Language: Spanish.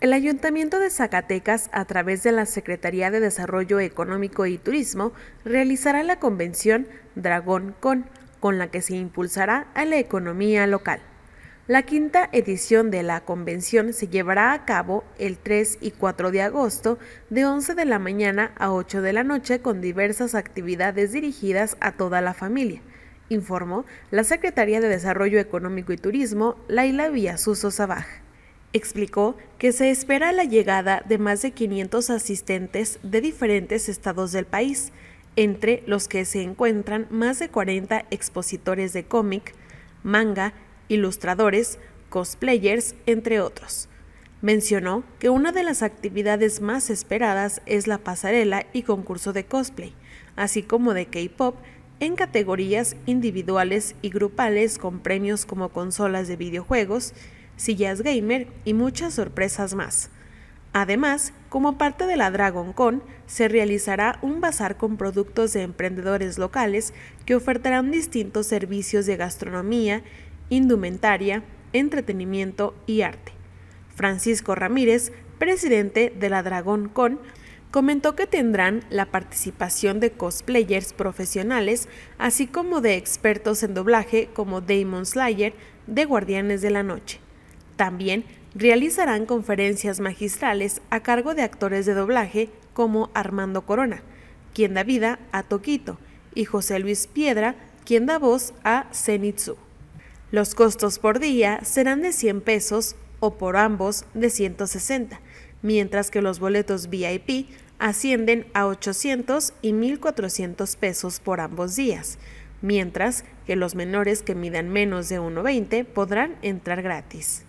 El Ayuntamiento de Zacatecas, a través de la Secretaría de Desarrollo Económico y Turismo, realizará la convención Dragón Con, con la que se impulsará a la economía local. La quinta edición de la convención se llevará a cabo el 3 y 4 de agosto de 11 de la mañana a 8 de la noche con diversas actividades dirigidas a toda la familia, informó la Secretaría de Desarrollo Económico y Turismo, Laila Villasuso Sabaj. Explicó que se espera la llegada de más de 500 asistentes de diferentes estados del país, entre los que se encuentran más de 40 expositores de cómic, manga, ilustradores, cosplayers, entre otros. Mencionó que una de las actividades más esperadas es la pasarela y concurso de cosplay, así como de K-Pop, en categorías individuales y grupales con premios como consolas de videojuegos, sillas gamer y muchas sorpresas más. Además, como parte de la Con, se realizará un bazar con productos de emprendedores locales que ofertarán distintos servicios de gastronomía, indumentaria, entretenimiento y arte. Francisco Ramírez, presidente de la Con, comentó que tendrán la participación de cosplayers profesionales, así como de expertos en doblaje como Damon Slayer de Guardianes de la Noche. También realizarán conferencias magistrales a cargo de actores de doblaje como Armando Corona, quien da vida a Toquito, y José Luis Piedra, quien da voz a Zenitsu. Los costos por día serán de 100 pesos o por ambos de 160, mientras que los boletos VIP ascienden a 800 y 1.400 pesos por ambos días, mientras que los menores que midan menos de 1,20 podrán entrar gratis.